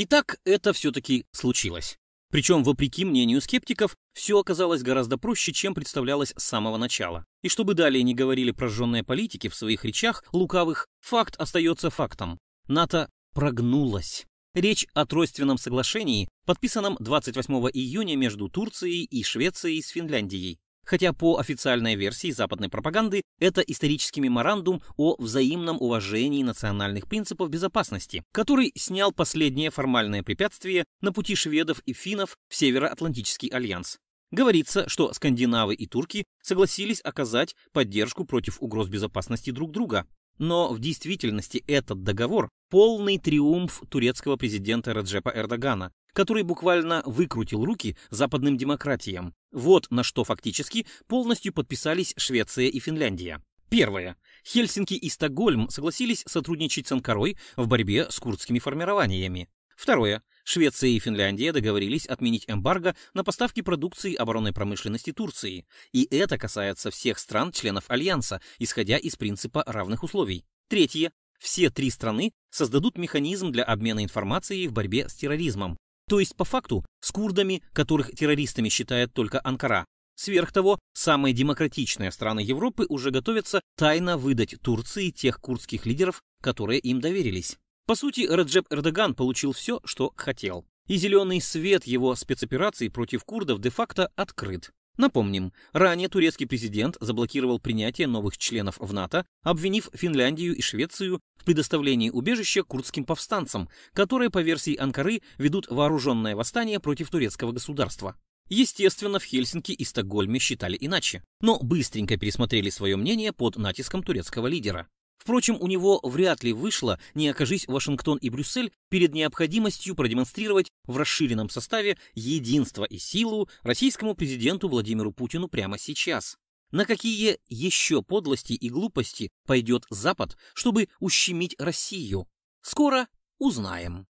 Итак, это все-таки случилось. Причем, вопреки мнению скептиков, все оказалось гораздо проще, чем представлялось с самого начала. И чтобы далее не говорили прожженные политики в своих речах лукавых, факт остается фактом. НАТО прогнулось. Речь о тройственном соглашении, подписанном 28 июня между Турцией и Швецией с Финляндией хотя по официальной версии западной пропаганды это исторический меморандум о взаимном уважении национальных принципов безопасности, который снял последнее формальное препятствие на пути шведов и финнов в Североатлантический альянс. Говорится, что скандинавы и турки согласились оказать поддержку против угроз безопасности друг друга. Но в действительности этот договор – полный триумф турецкого президента Раджепа Эрдогана, который буквально выкрутил руки западным демократиям. Вот на что фактически полностью подписались Швеция и Финляндия. Первое. Хельсинки и Стокгольм согласились сотрудничать с Анкарой в борьбе с курдскими формированиями. Второе. Швеция и Финляндия договорились отменить эмбарго на поставки продукции оборонной промышленности Турции. И это касается всех стран-членов Альянса, исходя из принципа равных условий. Третье. Все три страны создадут механизм для обмена информацией в борьбе с терроризмом, то есть, по факту, с курдами, которых террористами считает только Анкара. Сверх того, самые демократичные страны Европы уже готовятся тайно выдать Турции тех курдских лидеров, которые им доверились. По сути, Реджеп Эрдоган получил все, что хотел. И зеленый свет его спецоперации против курдов де-факто открыт. Напомним, ранее турецкий президент заблокировал принятие новых членов в НАТО, обвинив Финляндию и Швецию в предоставлении убежища курдским повстанцам, которые, по версии Анкары, ведут вооруженное восстание против турецкого государства. Естественно, в Хельсинки и Стокгольме считали иначе, но быстренько пересмотрели свое мнение под натиском турецкого лидера. Впрочем, у него вряд ли вышло, не окажись Вашингтон и Брюссель перед необходимостью продемонстрировать в расширенном составе единство и силу российскому президенту Владимиру Путину прямо сейчас. На какие еще подлости и глупости пойдет Запад, чтобы ущемить Россию? Скоро узнаем.